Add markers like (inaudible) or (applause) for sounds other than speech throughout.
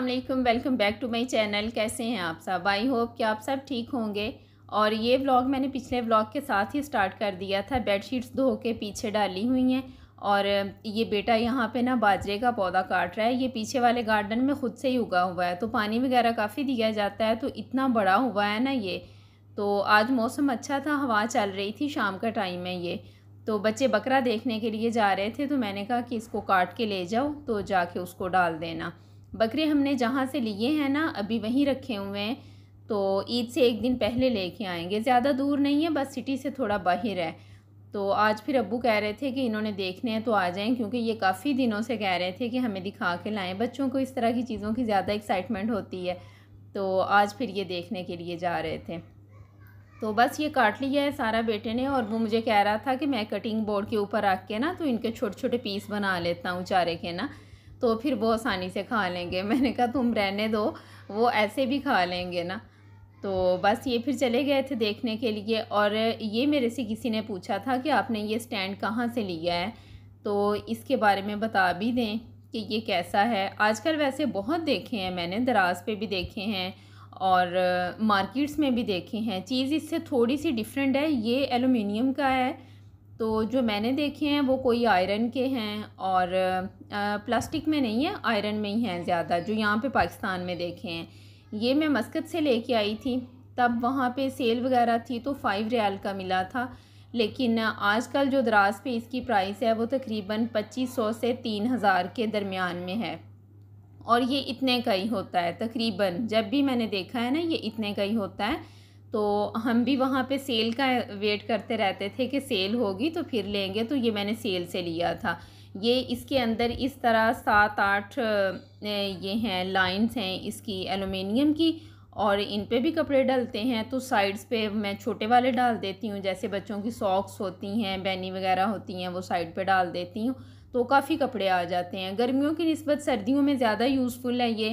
अस्सलाम welcome back to my channel कैसे हैं आप सब आई होप कि आप सब ठीक होंगे और ये व्लॉग मैंने पिछले व्लॉग के साथ ही स्टार्ट कर दिया था बेडशीट्स धो के पीछे डाली हुई हैं और ये बेटा यहाँ पे ना बाजरे का पौधा काट रहा है ये पीछे वाले गार्डन में ख़ुद से ही उगा हुआ है तो पानी वगैरह काफ़ी दिया जाता है तो इतना बड़ा हुआ है ना ये तो आज मौसम अच्छा था हवा चल रही थी शाम का टाइम है ये तो बच्चे बकरा देखने के लिए जा रहे थे तो मैंने कहा कि इसको काट के ले जाओ तो जाके उसको डाल देना बकरे हमने जहाँ से लिए हैं ना अभी वहीं रखे हुए हैं तो ईद से एक दिन पहले लेके आएंगे ज़्यादा दूर नहीं है बस सिटी से थोड़ा बाहर है तो आज फिर अबू कह रहे थे कि इन्होंने देखने हैं तो आ जाएं क्योंकि ये काफ़ी दिनों से कह रहे थे कि हमें दिखा के लाएं बच्चों को इस तरह की चीज़ों की ज़्यादा एक्साइटमेंट होती है तो आज फिर ये देखने के लिए जा रहे थे तो बस ये काट लिया है सारा बेटे ने और वो मुझे कह रहा था कि मैं कटिंग बोर्ड के ऊपर रख के ना तो इनके छोटे छोटे पीस बना लेता हूँ चारे के ना तो फिर वो आसानी से खा लेंगे (laughs) मैंने कहा तुम रहने दो वो ऐसे भी खा लेंगे ना तो बस ये फिर चले गए थे देखने के लिए और ये मेरे से किसी ने पूछा था कि आपने ये स्टैंड कहाँ से लिया है तो इसके बारे में बता भी दें कि ये कैसा है आजकल वैसे बहुत देखे हैं मैंने दराज पे भी देखे हैं और मार्केट्स में भी देखे हैं चीज़ इससे थोड़ी सी डिफरेंट है ये एलुमिनियम का है तो जो मैंने देखे हैं वो कोई आयरन के हैं और प्लास्टिक में नहीं है आयरन में ही हैं ज़्यादा जो यहाँ पे पाकिस्तान में देखे हैं ये मैं मस्कत से लेके आई थी तब वहाँ पे सेल वगैरह थी तो फ़ाइव रियाल का मिला था लेकिन आजकल जो दराज पे इसकी प्राइस है वो तकरीबन पच्चीस सौ से तीन हज़ार के दरमियान में है और ये इतने का ही होता है तकरीबन जब भी मैंने देखा है ना ये इतने का ही होता है तो हम भी वहाँ पे सेल का वेट करते रहते थे कि सेल होगी तो फिर लेंगे तो ये मैंने सेल से लिया था ये इसके अंदर इस तरह सात आठ ये हैं लाइंस हैं इसकी एलुमिनियम की और इन पे भी कपड़े डलते हैं तो साइड्स पे मैं छोटे वाले डाल देती हूँ जैसे बच्चों की सॉक्स होती हैं बैनी वगैरह होती हैं वो साइड पे डाल देती हूँ तो काफ़ी कपड़े आ जाते हैं गर्मियों की नस्बत सर्दियों में ज़्यादा यूज़फुल है ये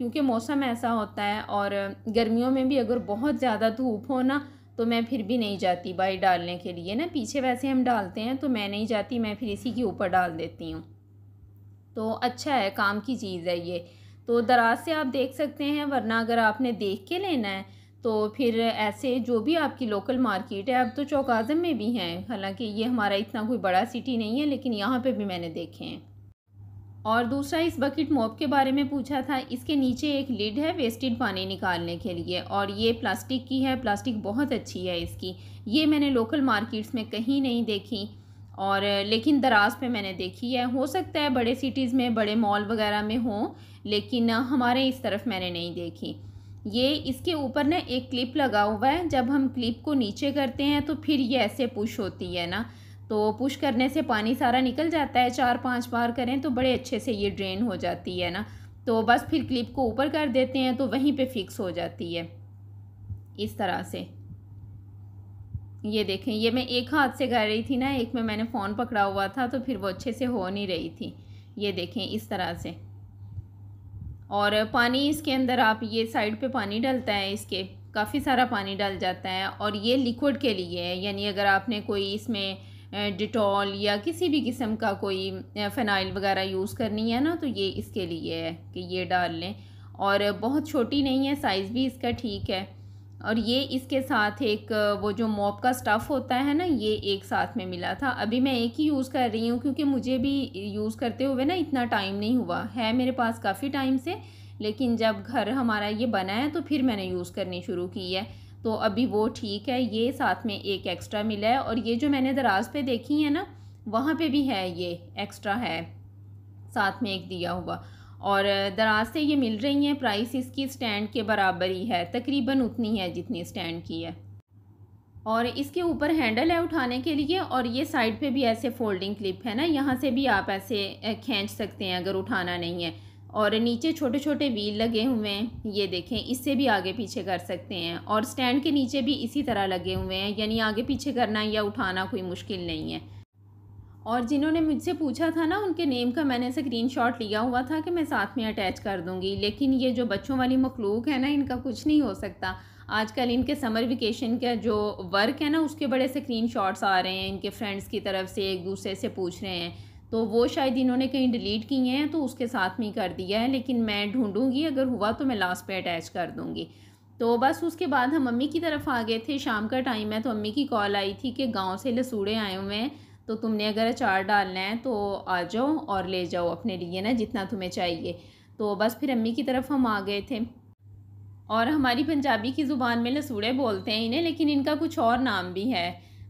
क्योंकि मौसम ऐसा होता है और गर्मियों में भी अगर बहुत ज़्यादा धूप हो ना तो मैं फिर भी नहीं जाती बाई डालने के लिए ना पीछे वैसे हम डालते हैं तो मैं नहीं जाती मैं फिर इसी के ऊपर डाल देती हूँ तो अच्छा है काम की चीज़ है ये तो दराज से आप देख सकते हैं वरना अगर आपने देख के लेना है तो फिर ऐसे जो भी आपकी लोकल मार्केट है अब तो चौक आज़म में भी हैं हालांकि ये हमारा इतना कोई बड़ा सिटी नहीं है लेकिन यहाँ पे भी मैंने देखे हैं और दूसरा इस बकेट मॉप के बारे में पूछा था इसके नीचे एक लिड है वेस्टेड पानी निकालने के लिए और ये प्लास्टिक की है प्लास्टिक बहुत अच्छी है इसकी ये मैंने लोकल मार्केट्स में कहीं नहीं देखी और लेकिन दराज पे मैंने देखी है हो सकता है बड़े सिटीज़ में बड़े मॉल वगैरह में हों लेकिन हमारे इस तरफ मैंने नहीं देखी ये इसके ऊपर ना एक क्लिप लगा हुआ है जब हम क्लिप को नीचे करते हैं तो फिर ये ऐसे पुश होती है ना तो पुश करने से पानी सारा निकल जाता है चार पांच बार करें तो बड़े अच्छे से ये ड्रेन हो जाती है ना तो बस फिर क्लिप को ऊपर कर देते हैं तो वहीं पे फिक्स हो जाती है इस तरह से ये देखें ये मैं एक हाथ से कर रही थी ना एक में मैंने फ़ोन पकड़ा हुआ था तो फिर वो अच्छे से हो नहीं रही थी ये देखें इस तरह से और पानी इसके अंदर आप ये साइड पे पानी डलता है इसके काफ़ी सारा पानी डल जाता है और ये लिक्विड के लिए है यानी अगर आपने कोई इसमें डिटॉल या किसी भी किस्म का कोई फ़िनाइल वगैरह यूज़ करनी है ना तो ये इसके लिए है कि ये डाल लें और बहुत छोटी नहीं है साइज़ भी इसका ठीक है और ये इसके साथ एक वो जो मॉप का स्टफ़ होता है ना ये एक साथ में मिला था अभी मैं एक ही यूज़ कर रही हूँ क्योंकि मुझे भी यूज़ करते हुए ना इतना टाइम नहीं हुआ है मेरे पास काफ़ी टाइम से लेकिन जब घर हमारा ये बना है तो फिर मैंने यूज़ करनी शुरू की है तो अभी वो ठीक है ये साथ में एक एक्स्ट्रा मिला है और ये जो मैंने दराज पे देखी है ना वहाँ पे भी है ये एक्स्ट्रा है साथ में एक दिया हुआ और दराज से ये मिल रही हैं प्राइस इसकी स्टैंड के बराबर ही है तकरीबन उतनी है जितनी स्टैंड की है और इसके ऊपर हैंडल है उठाने के लिए और ये साइड पे भी ऐसे फोल्डिंग क्लिप है ना यहाँ से भी आप ऐसे खींच सकते हैं अगर उठाना नहीं है और नीचे छोटे छोटे व्हील लगे हुए हैं ये देखें इससे भी आगे पीछे कर सकते हैं और स्टैंड के नीचे भी इसी तरह लगे हुए हैं यानी आगे पीछे करना या उठाना कोई मुश्किल नहीं है और जिन्होंने मुझसे पूछा था ना उनके नेम का मैंने स्क्रीन शॉट लिया हुआ था कि मैं साथ में अटैच कर दूँगी लेकिन ये जो बच्चों वाली मखलूक है ना इनका कुछ नहीं हो सकता आजकल इनके समर वेकेशन का जो वर्क है ना उसके बड़े स्क्रीन शॉट्स आ रहे हैं इनके फ्रेंड्स की तरफ से एक दूसरे से पूछ रहे हैं तो वो शायद इन्होंने कहीं डिलीट किए हैं तो उसके साथ में ही कर दिया है लेकिन मैं ढूंढूंगी अगर हुआ तो मैं लास्ट पे अटैच कर दूँगी तो बस उसके बाद हम अम्मी की तरफ आ गए थे शाम का टाइम है तो अम्मी की कॉल आई थी कि गांव से लसूड़े आए हुए हैं तो तुमने अगर अचार डालना है तो आ जाओ और ले जाओ अपने लिए ना जितना तुम्हें चाहिए तो बस फिर अम्मी की तरफ हम आ गए थे और हमारी पंजाबी की ज़ुबान में लसूड़े बोलते हैं इन्हें लेकिन इनका कुछ और नाम भी है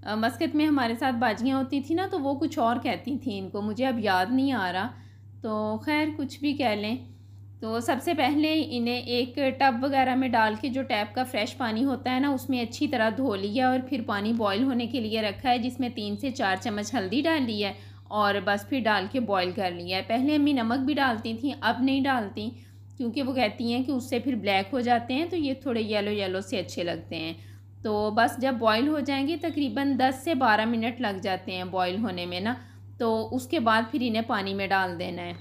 मस्कत में हमारे साथ बाजियाँ होती थी ना तो वो कुछ और कहती थी इनको मुझे अब याद नहीं आ रहा तो खैर कुछ भी कह लें तो सबसे पहले इन्हें एक टब वगैरह में डाल के जो टैप का फ्रेश पानी होता है ना उसमें अच्छी तरह धो लिया और फिर पानी बॉईल होने के लिए रखा है जिसमें तीन से चार चम्मच हल्दी डाल ली है और बस फिर डाल के बॉईल कर लिया है पहले अम्मी नमक भी डालती थी अब नहीं डालती क्योंकि वो कहती हैं कि उससे फिर ब्लैक हो जाते हैं तो ये थोड़े येलो येलो से अच्छे लगते हैं तो बस जब बॉईल हो जाएंगी तकरीबन 10 से 12 मिनट लग जाते हैं बॉईल होने में ना तो उसके बाद फिर इन्हें पानी में डाल देना है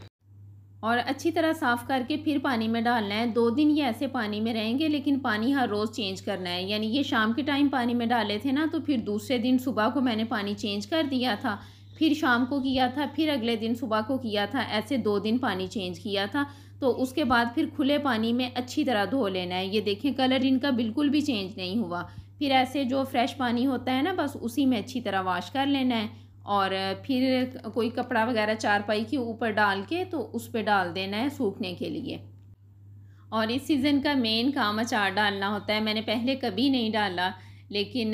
और अच्छी तरह साफ़ करके फिर पानी में डालना है दो दिन ये ऐसे पानी में रहेंगे लेकिन पानी हर रोज़ चेंज करना है यानी ये शाम के टाइम पानी में डाले थे ना तो फिर दूसरे दिन सुबह को मैंने पानी चेंज कर दिया था फिर शाम को किया था फिर अगले दिन सुबह को किया था ऐसे दो दिन पानी चेंज किया था तो उसके बाद फिर खुले पानी में अच्छी तरह धो लेना है ये देखें कलर इनका बिल्कुल भी चेंज नहीं हुआ फिर ऐसे जो फ्रेश पानी होता है ना बस उसी में अच्छी तरह वॉश कर लेना है और फिर कोई कपड़ा वगैरह चारपाई के ऊपर डाल के तो उस पर डाल देना है सूखने के लिए और इस सीज़न का मेन काम अचार डालना होता है मैंने पहले कभी नहीं डाला लेकिन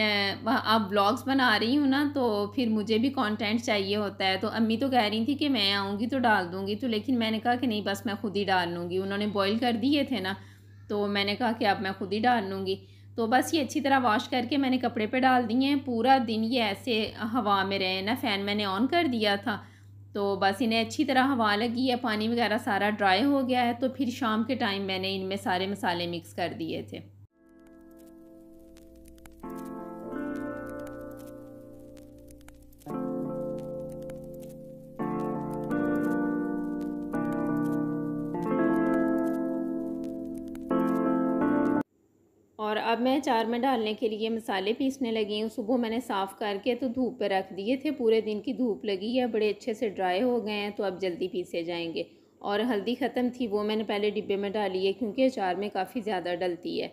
अब ब्लॉग्स बना रही हूँ ना तो फिर मुझे भी कंटेंट चाहिए होता है तो अम्मी तो कह रही थी कि मैं आऊँगी तो डाल दूँगी तो लेकिन मैंने कहा कि नहीं बस मैं खुद ही डाल लूँगी उन्होंने बॉयल कर दिए थे ना तो मैंने कहा कि अब मैं खुद ही डाल लूँगी तो बस ये अच्छी तरह वॉश करके मैंने कपड़े पे डाल दिए हैं पूरा दिन ये ऐसे हवा में रहे ना फ़ैन मैंने ऑन कर दिया था तो बस इन्हें अच्छी तरह हवा लगी है पानी वगैरह सारा ड्राई हो गया है तो फिर शाम के टाइम मैंने इनमें सारे मसाले मिक्स कर दिए थे अब मैं अचार में डालने के लिए मसाले पीसने लगी हूँ सुबह मैंने साफ़ करके तो धूप पर रख दिए थे पूरे दिन की धूप लगी है बड़े अच्छे से ड्राई हो गए हैं तो अब जल्दी पीसे जाएंगे और हल्दी ख़त्म थी वो मैंने पहले डिब्बे में डाली है क्योंकि अचार में काफ़ी ज़्यादा डलती है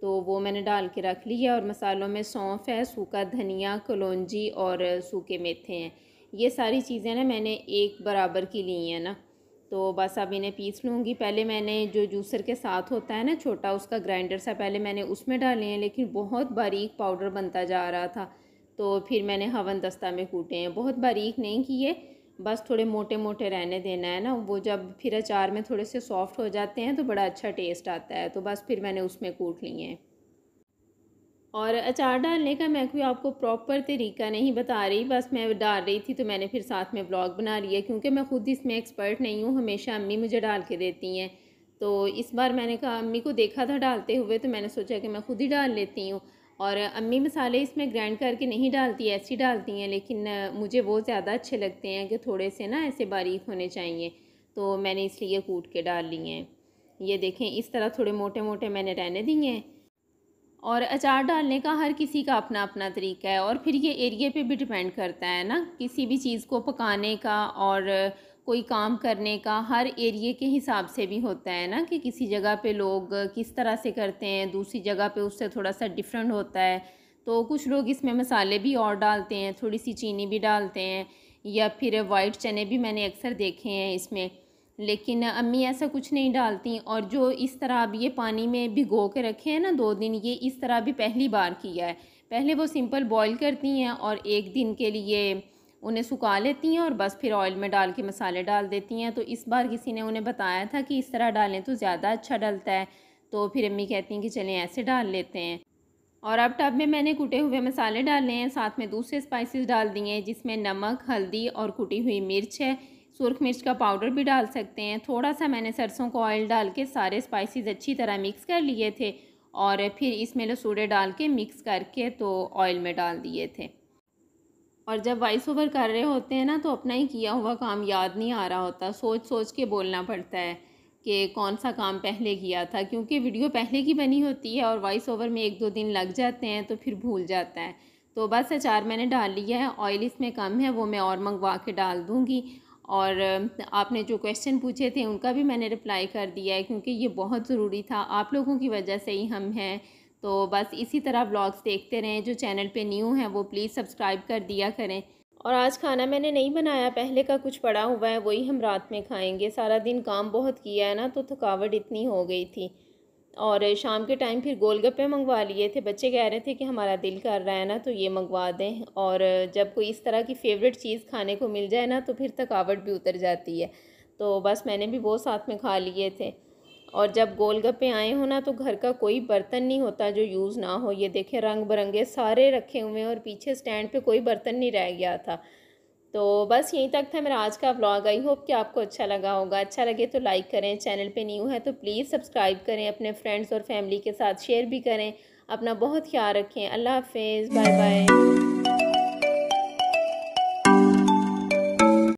तो वो मैंने डाल के रख ली है और मसालों में सौंफ है सूखा धनिया कलौजी और सूखे मेथे हैं ये सारी चीज़ें ना मैंने एक बराबर की ली हैं ना तो बस अब इन्हें पीस लूँगी पहले मैंने जो जूसर के साथ होता है ना छोटा उसका ग्राइंडर सा पहले मैंने उसमें डाले हैं लेकिन बहुत बारीक पाउडर बनता जा रहा था तो फिर मैंने हवन दस्ता में कूटे हैं बहुत बारीक नहीं किए बस थोड़े मोटे मोटे रहने देना है ना वो जब फिर अचार में थोड़े से सॉफ्ट हो जाते हैं तो बड़ा अच्छा टेस्ट आता है तो बस फिर मैंने उसमें कूट लिए हैं और अचार डालने का मैं कोई आपको प्रॉपर तरीका नहीं बता रही बस मैं डाल रही थी तो मैंने फिर साथ में ब्लॉग बना लिया क्योंकि मैं ख़ुद इसमें एक्सपर्ट नहीं हूँ हमेशा अम्मी मुझे डाल के देती हैं तो इस बार मैंने कहा अम्मी को देखा था डालते हुए तो मैंने सोचा कि मैं ख़ुद ही डाल लेती हूँ और अम्मी मसाले इसमें ग्राइंड करके नहीं डालती ऐसी डालती हैं लेकिन मुझे वो ज़्यादा अच्छे लगते हैं कि थोड़े से ना ऐसे बारीक होने चाहिए तो मैंने इसलिए कूट के डाल लिए हैं ये देखें इस तरह थोड़े मोटे मोटे मैंने रहने दिए हैं और अचार डालने का हर किसी का अपना अपना तरीका है और फिर ये एरिए पे भी डिपेंड करता है ना किसी भी चीज़ को पकाने का और कोई काम करने का हर एरिए के हिसाब से भी होता है ना कि किसी जगह पे लोग किस तरह से करते हैं दूसरी जगह पे उससे थोड़ा सा डिफरेंट होता है तो कुछ लोग इसमें मसाले भी और डालते हैं थोड़ी सी चीनी भी डालते हैं या फिर वाइट चने भी मैंने अक्सर देखे हैं इसमें लेकिन अम्मी ऐसा कुछ नहीं डालती और जो इस तरह अब ये पानी में भिगो के रखे हैं ना दो दिन ये इस तरह भी पहली बार किया है पहले वो सिंपल बॉईल करती हैं और एक दिन के लिए उन्हें सुखा लेती हैं और बस फिर ऑयल में डाल के मसाले डाल देती हैं तो इस बार किसी ने उन्हें बताया था कि इस तरह डालें तो ज़्यादा अच्छा डलता है तो फिर अम्मी कहती हैं कि चलें ऐसे डाल लेते हैं और अब टब में मैंने कुटे हुए मसाले डाले हैं साथ में दूसरे स्पाइसेस डाल दिए हैं जिसमें नमक हल्दी और कुटी हुई मिर्च है सुरख मिर्च का पाउडर भी डाल सकते हैं थोड़ा सा मैंने सरसों का ऑयल डाल के सारे स्पाइसेस अच्छी तरह मिक्स कर लिए थे और फिर इसमें लसूड़े डाल के मिक्स करके तो ऑयल में डाल दिए थे और जब वॉइस ओवर कर रहे होते हैं ना तो अपना ही किया हुआ काम याद नहीं आ रहा होता सोच सोच के बोलना पड़ता है कि कौन सा काम पहले किया था क्योंकि वीडियो पहले की बनी होती है और वॉइस ओवर में एक दो दिन लग जाते हैं तो फिर भूल जाता है तो बस अचार मैंने डाल लिया है ऑयल इसमें कम है वो मैं और मंगवा के डाल दूँगी और आपने जो क्वेश्चन पूछे थे उनका भी मैंने रिप्लाई कर दिया है क्योंकि ये बहुत ज़रूरी था आप लोगों की वजह से ही हम हैं तो बस इसी तरह ब्लॉग्स देखते रहें जो चैनल पे न्यू हैं वो प्लीज़ सब्सक्राइब कर दिया करें और आज खाना मैंने नहीं बनाया पहले का कुछ पड़ा हुआ है वही हम रात में खाएंगे सारा दिन काम बहुत किया है ना तो थकावट इतनी हो गई थी और शाम के टाइम फिर गोलगप्पे मंगवा लिए थे बच्चे कह रहे थे कि हमारा दिल कर रहा है ना तो ये मंगवा दें और जब कोई इस तरह की फेवरेट चीज़ खाने को मिल जाए ना तो फिर थकावट भी उतर जाती है तो बस मैंने भी वो साथ में खा लिए थे और जब गोलगप्पे आए हो ना तो घर का कोई बर्तन नहीं होता जो यूज़ ना हो ये देखें रंग बिरंगे सारे रखे हुए हैं और पीछे स्टैंड पे कोई बर्तन नहीं रह गया था तो बस यहीं तक था मेरा आज का व्लॉग आई होप कि आपको अच्छा लगा होगा अच्छा लगे तो लाइक करें चैनल पे न्यू है तो प्लीज़ सब्सक्राइब करें अपने फ्रेंड्स और फैमिली के साथ शेयर भी करें अपना बहुत ख्याल रखें अल्लाह हाफिज़ बाय बाय